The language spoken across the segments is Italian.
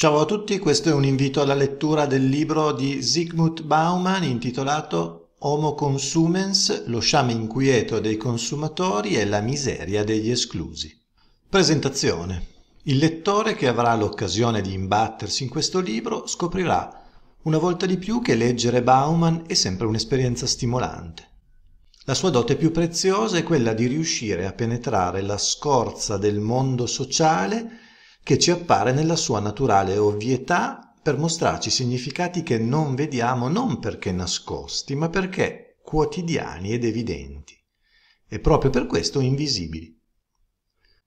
Ciao a tutti, questo è un invito alla lettura del libro di Sigmund Bauman intitolato Homo Consumens, lo sciame inquieto dei consumatori e la miseria degli esclusi. Presentazione. Il lettore che avrà l'occasione di imbattersi in questo libro scoprirà una volta di più che leggere Bauman è sempre un'esperienza stimolante. La sua dote più preziosa è quella di riuscire a penetrare la scorza del mondo sociale che ci appare nella sua naturale ovvietà per mostrarci significati che non vediamo non perché nascosti, ma perché quotidiani ed evidenti, e proprio per questo invisibili.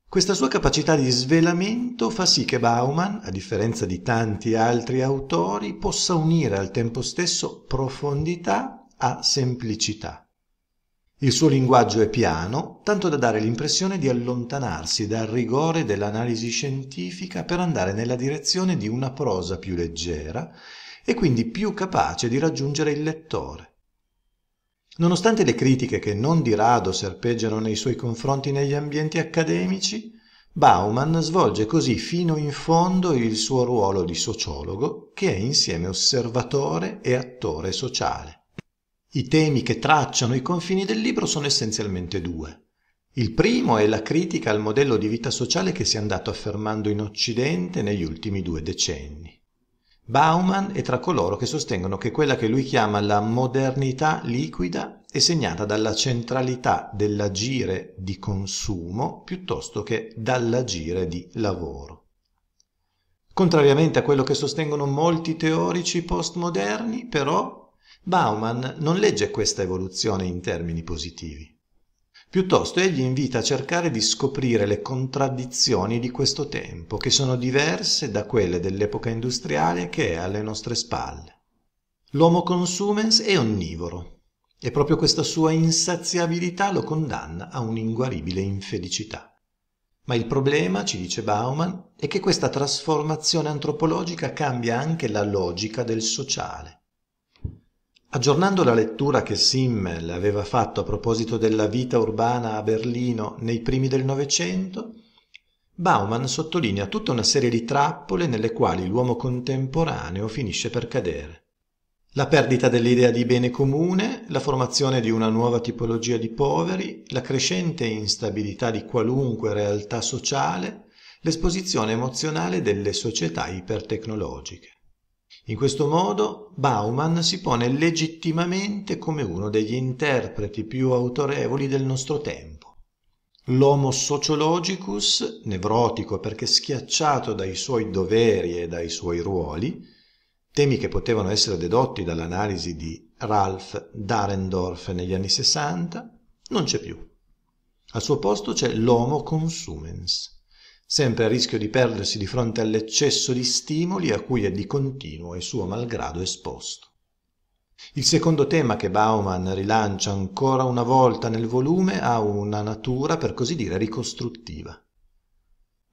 Questa sua capacità di svelamento fa sì che Bauman, a differenza di tanti altri autori, possa unire al tempo stesso profondità a semplicità. Il suo linguaggio è piano, tanto da dare l'impressione di allontanarsi dal rigore dell'analisi scientifica per andare nella direzione di una prosa più leggera e quindi più capace di raggiungere il lettore. Nonostante le critiche che non di rado serpeggiano nei suoi confronti negli ambienti accademici, Bauman svolge così fino in fondo il suo ruolo di sociologo, che è insieme osservatore e attore sociale. I temi che tracciano i confini del libro sono essenzialmente due. Il primo è la critica al modello di vita sociale che si è andato affermando in Occidente negli ultimi due decenni. Bauman è tra coloro che sostengono che quella che lui chiama la modernità liquida è segnata dalla centralità dell'agire di consumo piuttosto che dall'agire di lavoro. Contrariamente a quello che sostengono molti teorici postmoderni, però, Bauman non legge questa evoluzione in termini positivi. Piuttosto egli invita a cercare di scoprire le contraddizioni di questo tempo, che sono diverse da quelle dell'epoca industriale che è alle nostre spalle. L'homo consumens è onnivoro e proprio questa sua insaziabilità lo condanna a un'inguaribile infelicità. Ma il problema, ci dice Bauman, è che questa trasformazione antropologica cambia anche la logica del sociale Aggiornando la lettura che Simmel aveva fatto a proposito della vita urbana a Berlino nei primi del Novecento, Bauman sottolinea tutta una serie di trappole nelle quali l'uomo contemporaneo finisce per cadere. La perdita dell'idea di bene comune, la formazione di una nuova tipologia di poveri, la crescente instabilità di qualunque realtà sociale, l'esposizione emozionale delle società ipertecnologiche. In questo modo Bauman si pone legittimamente come uno degli interpreti più autorevoli del nostro tempo. L'homo sociologicus, nevrotico perché schiacciato dai suoi doveri e dai suoi ruoli, temi che potevano essere dedotti dall'analisi di Ralph Dahrendorf negli anni Sessanta, non c'è più. Al suo posto c'è l'homo consumens, sempre a rischio di perdersi di fronte all'eccesso di stimoli a cui è di continuo e suo malgrado esposto. Il secondo tema che Bauman rilancia ancora una volta nel volume ha una natura, per così dire, ricostruttiva.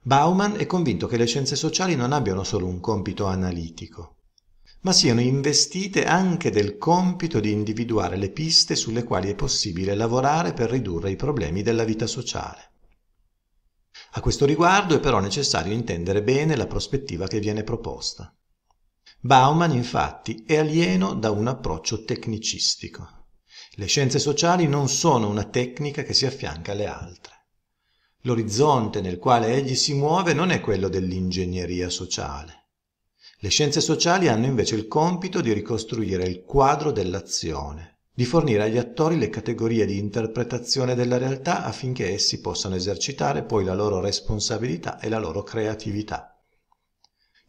Bauman è convinto che le scienze sociali non abbiano solo un compito analitico, ma siano investite anche del compito di individuare le piste sulle quali è possibile lavorare per ridurre i problemi della vita sociale. A questo riguardo è però necessario intendere bene la prospettiva che viene proposta. Bauman infatti è alieno da un approccio tecnicistico. Le scienze sociali non sono una tecnica che si affianca alle altre. L'orizzonte nel quale egli si muove non è quello dell'ingegneria sociale. Le scienze sociali hanno invece il compito di ricostruire il quadro dell'azione, di fornire agli attori le categorie di interpretazione della realtà affinché essi possano esercitare poi la loro responsabilità e la loro creatività.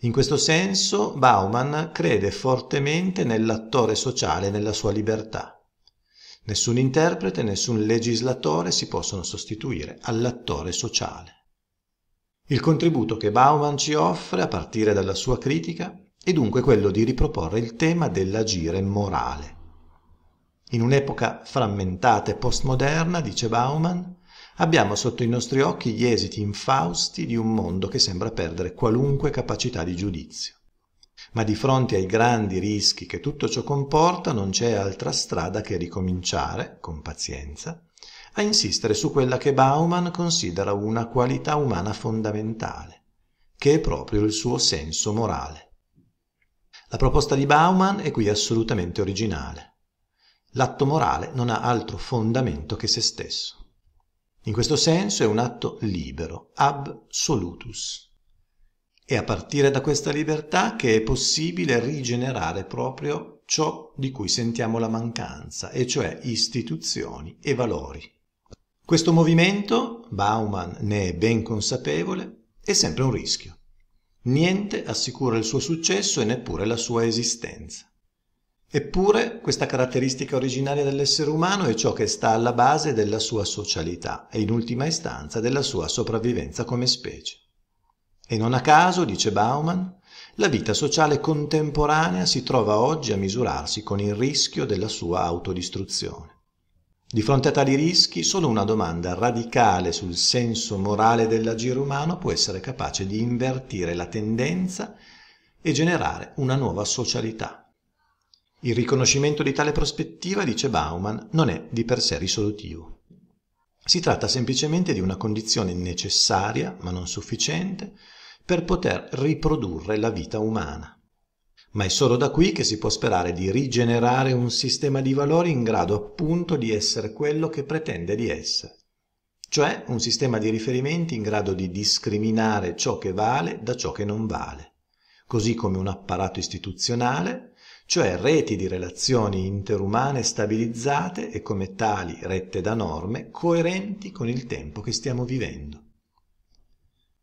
In questo senso Bauman crede fortemente nell'attore sociale e nella sua libertà. Nessun interprete, nessun legislatore si possono sostituire all'attore sociale. Il contributo che Bauman ci offre a partire dalla sua critica è dunque quello di riproporre il tema dell'agire morale. In un'epoca frammentata e postmoderna, dice Bauman, abbiamo sotto i nostri occhi gli esiti infausti di un mondo che sembra perdere qualunque capacità di giudizio. Ma di fronte ai grandi rischi che tutto ciò comporta non c'è altra strada che ricominciare, con pazienza, a insistere su quella che Bauman considera una qualità umana fondamentale, che è proprio il suo senso morale. La proposta di Bauman è qui assolutamente originale l'atto morale non ha altro fondamento che se stesso. In questo senso è un atto libero, absolutus. È a partire da questa libertà che è possibile rigenerare proprio ciò di cui sentiamo la mancanza, e cioè istituzioni e valori. Questo movimento, Bauman ne è ben consapevole, è sempre un rischio. Niente assicura il suo successo e neppure la sua esistenza. Eppure questa caratteristica originaria dell'essere umano è ciò che sta alla base della sua socialità e in ultima istanza della sua sopravvivenza come specie. E non a caso, dice Bauman, la vita sociale contemporanea si trova oggi a misurarsi con il rischio della sua autodistruzione. Di fronte a tali rischi, solo una domanda radicale sul senso morale dell'agire umano può essere capace di invertire la tendenza e generare una nuova socialità. Il riconoscimento di tale prospettiva, dice Bauman, non è di per sé risolutivo. Si tratta semplicemente di una condizione necessaria, ma non sufficiente, per poter riprodurre la vita umana. Ma è solo da qui che si può sperare di rigenerare un sistema di valori in grado appunto di essere quello che pretende di essere, cioè un sistema di riferimenti in grado di discriminare ciò che vale da ciò che non vale, così come un apparato istituzionale cioè reti di relazioni interumane stabilizzate e come tali rette da norme coerenti con il tempo che stiamo vivendo.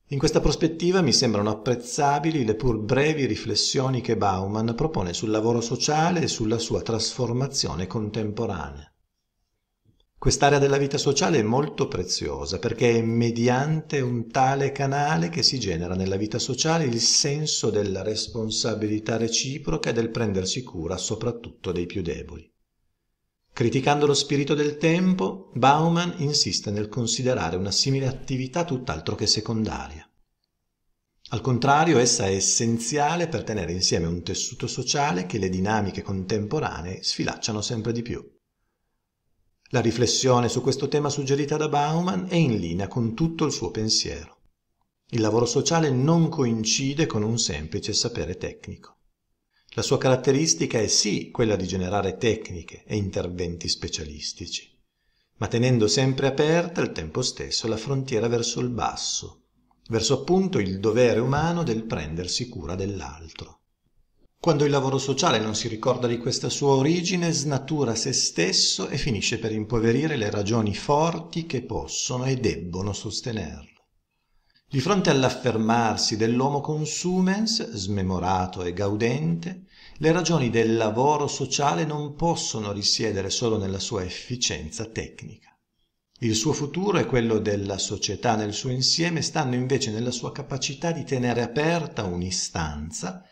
In questa prospettiva mi sembrano apprezzabili le pur brevi riflessioni che Bauman propone sul lavoro sociale e sulla sua trasformazione contemporanea. Quest'area della vita sociale è molto preziosa perché è mediante un tale canale che si genera nella vita sociale il senso della responsabilità reciproca e del prendersi cura soprattutto dei più deboli. Criticando lo spirito del tempo, Bauman insiste nel considerare una simile attività tutt'altro che secondaria. Al contrario, essa è essenziale per tenere insieme un tessuto sociale che le dinamiche contemporanee sfilacciano sempre di più. La riflessione su questo tema suggerita da Bauman è in linea con tutto il suo pensiero. Il lavoro sociale non coincide con un semplice sapere tecnico. La sua caratteristica è sì quella di generare tecniche e interventi specialistici, ma tenendo sempre aperta al tempo stesso la frontiera verso il basso, verso appunto il dovere umano del prendersi cura dell'altro. Quando il lavoro sociale non si ricorda di questa sua origine, snatura se stesso e finisce per impoverire le ragioni forti che possono e debbono sostenerlo. Di fronte all'affermarsi dell'homo consumens, smemorato e gaudente, le ragioni del lavoro sociale non possono risiedere solo nella sua efficienza tecnica. Il suo futuro e quello della società nel suo insieme stanno invece nella sua capacità di tenere aperta un'istanza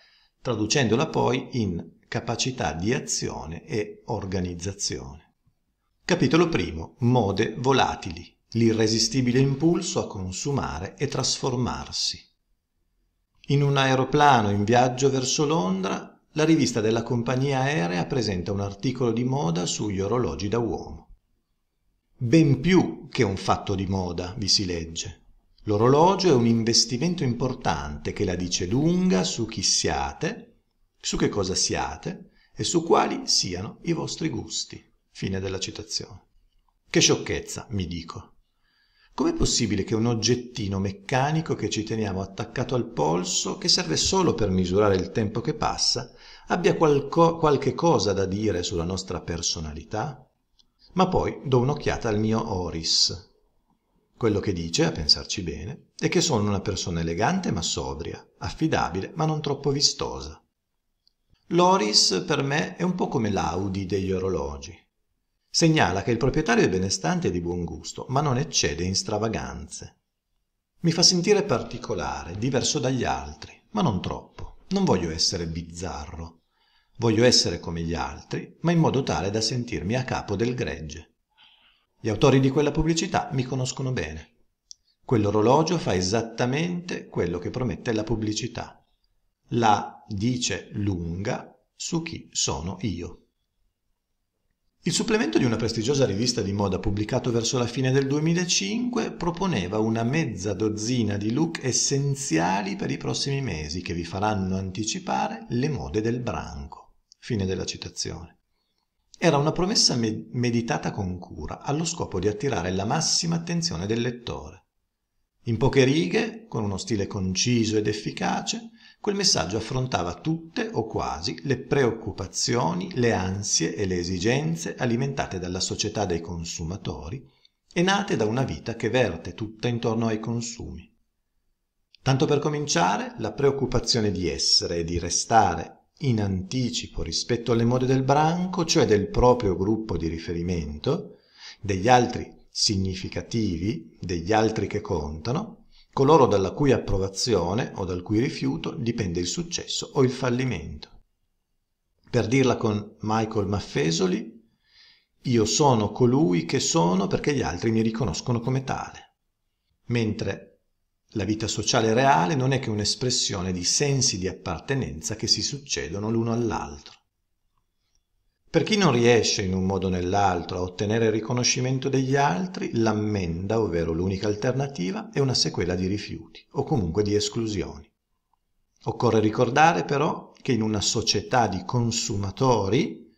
traducendola poi in capacità di azione e organizzazione. Capitolo I. Mode volatili. L'irresistibile impulso a consumare e trasformarsi. In un aeroplano in viaggio verso Londra, la rivista della compagnia aerea presenta un articolo di moda sugli orologi da uomo. Ben più che un fatto di moda, vi si legge. L'orologio è un investimento importante che la dice lunga su chi siate, su che cosa siate e su quali siano i vostri gusti. Fine della citazione. Che sciocchezza, mi dico. Com'è possibile che un oggettino meccanico che ci teniamo attaccato al polso, che serve solo per misurare il tempo che passa, abbia qualco, qualche cosa da dire sulla nostra personalità? Ma poi do un'occhiata al mio Oris, quello che dice, a pensarci bene, è che sono una persona elegante ma sobria, affidabile ma non troppo vistosa. Loris per me è un po' come l'Audi degli orologi. Segnala che il proprietario è benestante e di buon gusto, ma non eccede in stravaganze. Mi fa sentire particolare, diverso dagli altri, ma non troppo. Non voglio essere bizzarro. Voglio essere come gli altri, ma in modo tale da sentirmi a capo del gregge. Gli autori di quella pubblicità mi conoscono bene. Quell'orologio fa esattamente quello che promette la pubblicità. La dice lunga su chi sono io. Il supplemento di una prestigiosa rivista di moda pubblicato verso la fine del 2005 proponeva una mezza dozzina di look essenziali per i prossimi mesi che vi faranno anticipare le mode del branco. Fine della citazione. Era una promessa med- meditata con cura, allo scopo di attirare la massima attenzione del lettore. In poche righe, con uno stile conciso ed efficace, quel messaggio affrontava tutte o quasi le preoccupazioni, le ansie e le esigenze alimentate dalla società dei consumatori e nate da una vita che verte tutta intorno ai consumi. Tanto per cominciare, la preoccupazione di essere e di restare in anticipo rispetto alle mode del branco, cioè del proprio gruppo di riferimento, degli altri significativi, degli altri che contano, coloro dalla cui approvazione o dal cui rifiuto dipende il successo o il fallimento. Per dirla con Michael Maffesoli, io sono colui che sono perché gli altri mi riconoscono come tale. Mentre la vita sociale reale non è che un'espressione di sensi di appartenenza che si succedono l'uno all'altro. Per chi non riesce in un modo o nell'altro a ottenere il riconoscimento degli altri, l'ammenda, ovvero l'unica alternativa, è una sequela di rifiuti o comunque di esclusioni. Occorre ricordare però che in una società di consumatori,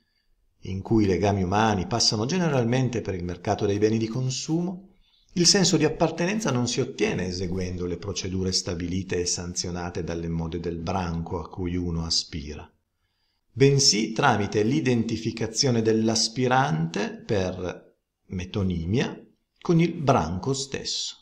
in cui i legami umani passano generalmente per il mercato dei beni di consumo, il senso di appartenenza non si ottiene eseguendo le procedure stabilite e sanzionate dalle mode del branco a cui uno aspira, bensì tramite l'identificazione dell'aspirante per metonimia con il branco stesso.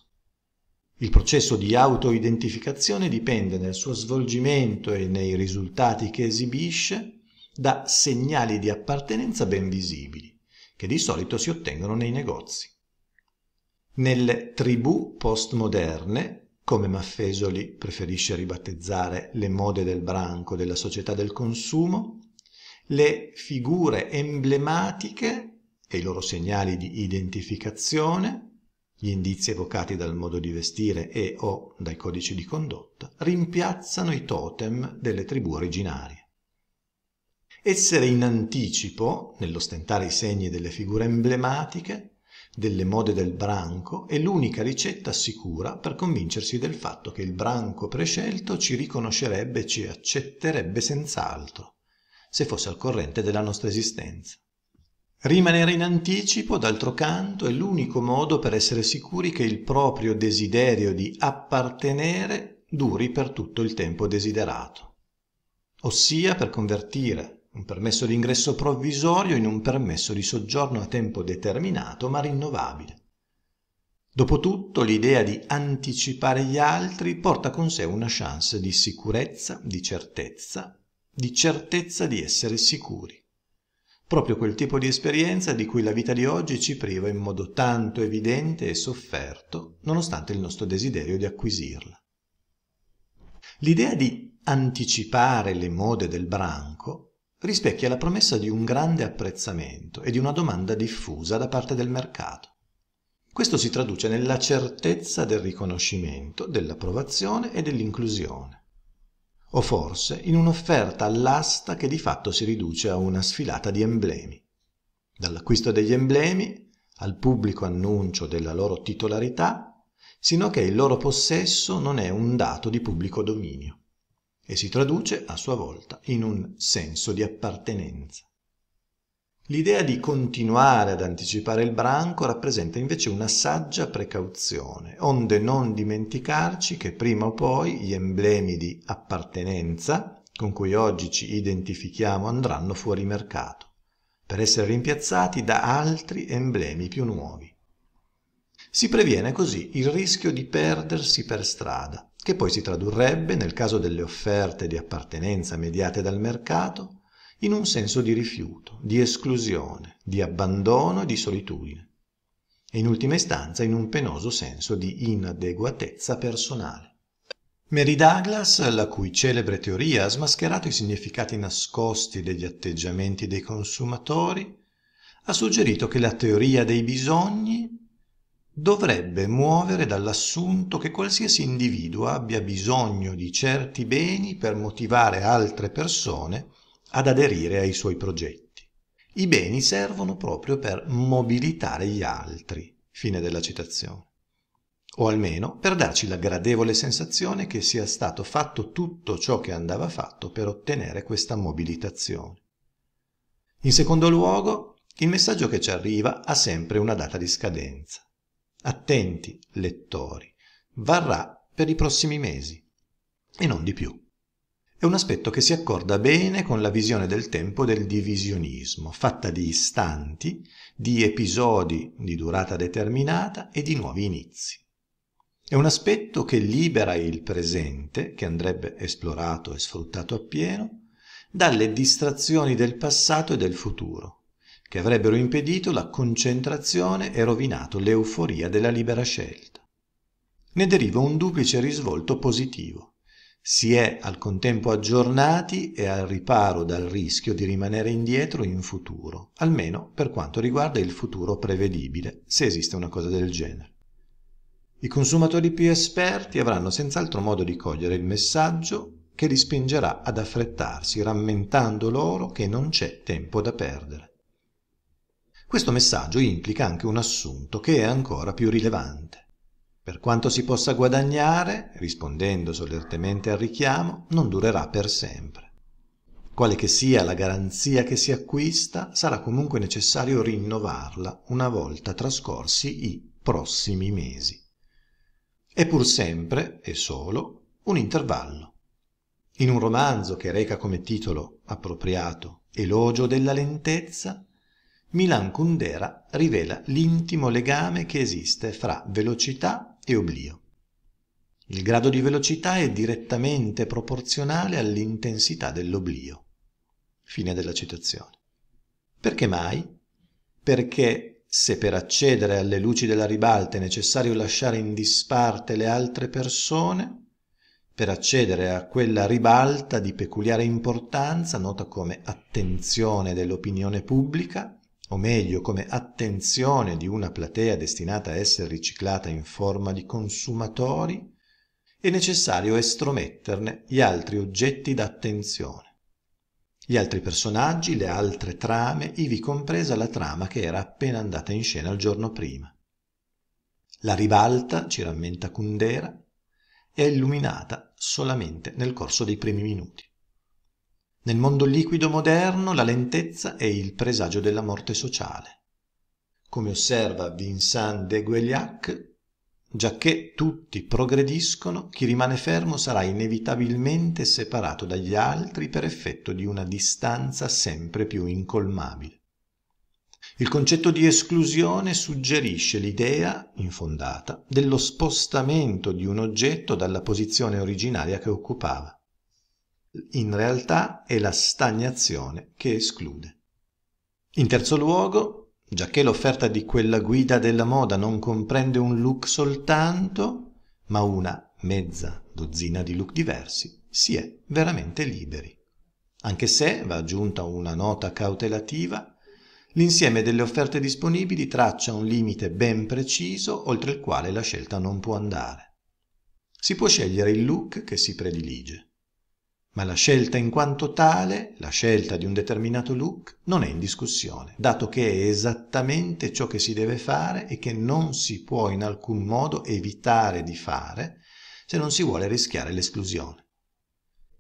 Il processo di autoidentificazione dipende nel suo svolgimento e nei risultati che esibisce da segnali di appartenenza ben visibili, che di solito si ottengono nei negozi. Nelle tribù postmoderne, come Maffesoli preferisce ribattezzare le mode del branco della società del consumo, le figure emblematiche e i loro segnali di identificazione gli indizi evocati dal modo di vestire e o dai codici di condotta, rimpiazzano i totem delle tribù originarie. Essere in anticipo nell'ostentare i segni delle figure emblematiche delle mode del branco è l'unica ricetta sicura per convincersi del fatto che il branco prescelto ci riconoscerebbe e ci accetterebbe senz'altro, se fosse al corrente della nostra esistenza. Rimanere in anticipo, d'altro canto, è l'unico modo per essere sicuri che il proprio desiderio di appartenere duri per tutto il tempo desiderato, ossia per convertire un permesso d'ingresso provvisorio in un permesso di soggiorno a tempo determinato ma rinnovabile. Dopotutto l'idea di anticipare gli altri porta con sé una chance di sicurezza, di certezza, di certezza di essere sicuri. Proprio quel tipo di esperienza di cui la vita di oggi ci priva in modo tanto evidente e sofferto, nonostante il nostro desiderio di acquisirla. L'idea di anticipare le mode del branco rispecchia la promessa di un grande apprezzamento e di una domanda diffusa da parte del mercato. Questo si traduce nella certezza del riconoscimento, dell'approvazione e dell'inclusione, o forse in un'offerta all'asta che di fatto si riduce a una sfilata di emblemi. Dall'acquisto degli emblemi al pubblico annuncio della loro titolarità, sino che il loro possesso non è un dato di pubblico dominio e si traduce a sua volta in un senso di appartenenza. L'idea di continuare ad anticipare il branco rappresenta invece una saggia precauzione, onde non dimenticarci che prima o poi gli emblemi di appartenenza con cui oggi ci identifichiamo andranno fuori mercato, per essere rimpiazzati da altri emblemi più nuovi. Si previene così il rischio di perdersi per strada, che poi si tradurrebbe, nel caso delle offerte di appartenenza mediate dal mercato, in un senso di rifiuto, di esclusione, di abbandono e di solitudine, e in ultima istanza in un penoso senso di inadeguatezza personale. Mary Douglas, la cui celebre teoria ha smascherato i significati nascosti degli atteggiamenti dei consumatori, ha suggerito che la teoria dei bisogni dovrebbe muovere dall'assunto che qualsiasi individuo abbia bisogno di certi beni per motivare altre persone ad aderire ai suoi progetti. I beni servono proprio per mobilitare gli altri, fine della citazione. O almeno per darci la gradevole sensazione che sia stato fatto tutto ciò che andava fatto per ottenere questa mobilitazione. In secondo luogo, il messaggio che ci arriva ha sempre una data di scadenza. Attenti, lettori, varrà per i prossimi mesi e non di più. È un aspetto che si accorda bene con la visione del tempo del divisionismo, fatta di istanti, di episodi di durata determinata e di nuovi inizi. È un aspetto che libera il presente, che andrebbe esplorato e sfruttato appieno, dalle distrazioni del passato e del futuro, che avrebbero impedito la concentrazione e rovinato l'euforia della libera scelta. Ne deriva un duplice risvolto positivo. Si è al contempo aggiornati e al riparo dal rischio di rimanere indietro in futuro, almeno per quanto riguarda il futuro prevedibile, se esiste una cosa del genere. I consumatori più esperti avranno senz'altro modo di cogliere il messaggio che li spingerà ad affrettarsi, rammentando loro che non c'è tempo da perdere. Questo messaggio implica anche un assunto che è ancora più rilevante. Per quanto si possa guadagnare, rispondendo solertemente al richiamo, non durerà per sempre. Quale che sia la garanzia che si acquista, sarà comunque necessario rinnovarla una volta trascorsi i prossimi mesi. È pur sempre, e solo, un intervallo. In un romanzo che reca come titolo appropriato Elogio della lentezza, Milan Kundera rivela l'intimo legame che esiste fra velocità e oblio. Il grado di velocità è direttamente proporzionale all'intensità dell'oblio. Fine della citazione. Perché mai? Perché se per accedere alle luci della ribalta è necessario lasciare in disparte le altre persone, per accedere a quella ribalta di peculiare importanza, nota come attenzione dell'opinione pubblica, o meglio come attenzione di una platea destinata a essere riciclata in forma di consumatori, è necessario estrometterne gli altri oggetti d'attenzione, gli altri personaggi, le altre trame, ivi compresa la trama che era appena andata in scena il giorno prima. La ribalta, ci rammenta Kundera, è illuminata solamente nel corso dei primi minuti. Nel mondo liquido moderno la lentezza è il presagio della morte sociale. Come osserva Vincent de Guéliac, giacché tutti progrediscono, chi rimane fermo sarà inevitabilmente separato dagli altri per effetto di una distanza sempre più incolmabile. Il concetto di esclusione suggerisce l'idea, infondata, dello spostamento di un oggetto dalla posizione originaria che occupava in realtà è la stagnazione che esclude. In terzo luogo, giacché l'offerta di quella guida della moda non comprende un look soltanto, ma una mezza dozzina di look diversi, si è veramente liberi. Anche se, va aggiunta una nota cautelativa, l'insieme delle offerte disponibili traccia un limite ben preciso oltre il quale la scelta non può andare. Si può scegliere il look che si predilige ma la scelta in quanto tale, la scelta di un determinato look, non è in discussione, dato che è esattamente ciò che si deve fare e che non si può in alcun modo evitare di fare se non si vuole rischiare l'esclusione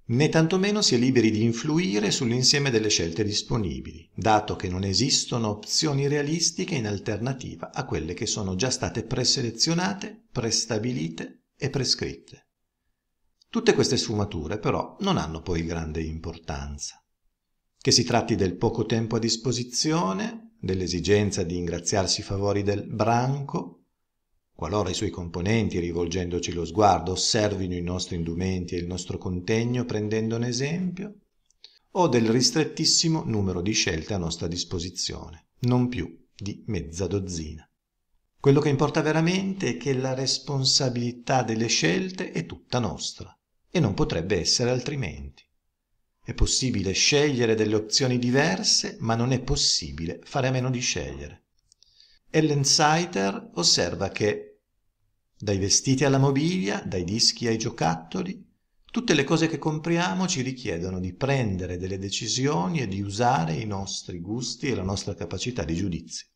né tantomeno si è liberi di influire sull'insieme delle scelte disponibili, dato che non esistono opzioni realistiche in alternativa a quelle che sono già state preselezionate, prestabilite e prescritte. Tutte queste sfumature però non hanno poi grande importanza. Che si tratti del poco tempo a disposizione, dell'esigenza di ingraziarsi i favori del branco, qualora i suoi componenti, rivolgendoci lo sguardo, osservino i nostri indumenti e il nostro contegno prendendone esempio, o del ristrettissimo numero di scelte a nostra disposizione, non più di mezza dozzina. Quello che importa veramente è che la responsabilità delle scelte è tutta nostra e non potrebbe essere altrimenti. È possibile scegliere delle opzioni diverse, ma non è possibile fare a meno di scegliere. Ellen Saiter osserva che dai vestiti alla mobilia, dai dischi ai giocattoli, tutte le cose che compriamo ci richiedono di prendere delle decisioni e di usare i nostri gusti e la nostra capacità di giudizio.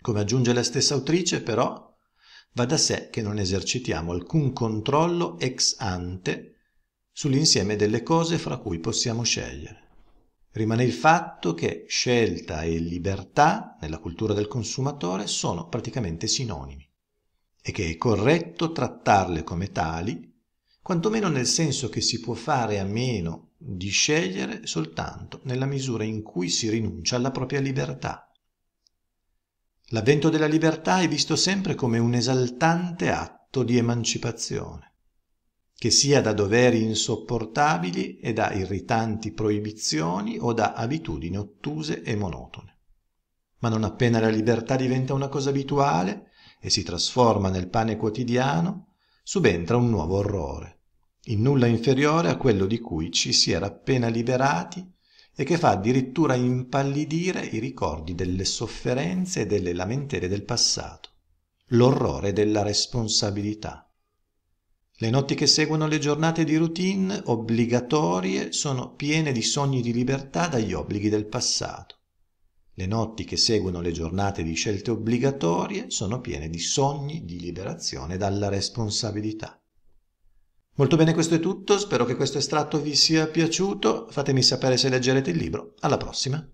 Come aggiunge la stessa autrice, però, Va da sé che non esercitiamo alcun controllo ex ante sull'insieme delle cose fra cui possiamo scegliere. Rimane il fatto che scelta e libertà nella cultura del consumatore sono praticamente sinonimi e che è corretto trattarle come tali, quantomeno nel senso che si può fare a meno di scegliere soltanto nella misura in cui si rinuncia alla propria libertà L'avvento della libertà è visto sempre come un esaltante atto di emancipazione, che sia da doveri insopportabili e da irritanti proibizioni o da abitudini ottuse e monotone. Ma non appena la libertà diventa una cosa abituale e si trasforma nel pane quotidiano, subentra un nuovo orrore, in nulla inferiore a quello di cui ci si era appena liberati e che fa addirittura impallidire i ricordi delle sofferenze e delle lamentele del passato, l'orrore della responsabilità. Le notti che seguono le giornate di routine obbligatorie sono piene di sogni di libertà dagli obblighi del passato. Le notti che seguono le giornate di scelte obbligatorie sono piene di sogni di liberazione dalla responsabilità. Molto bene, questo è tutto, spero che questo estratto vi sia piaciuto, fatemi sapere se leggerete il libro, alla prossima!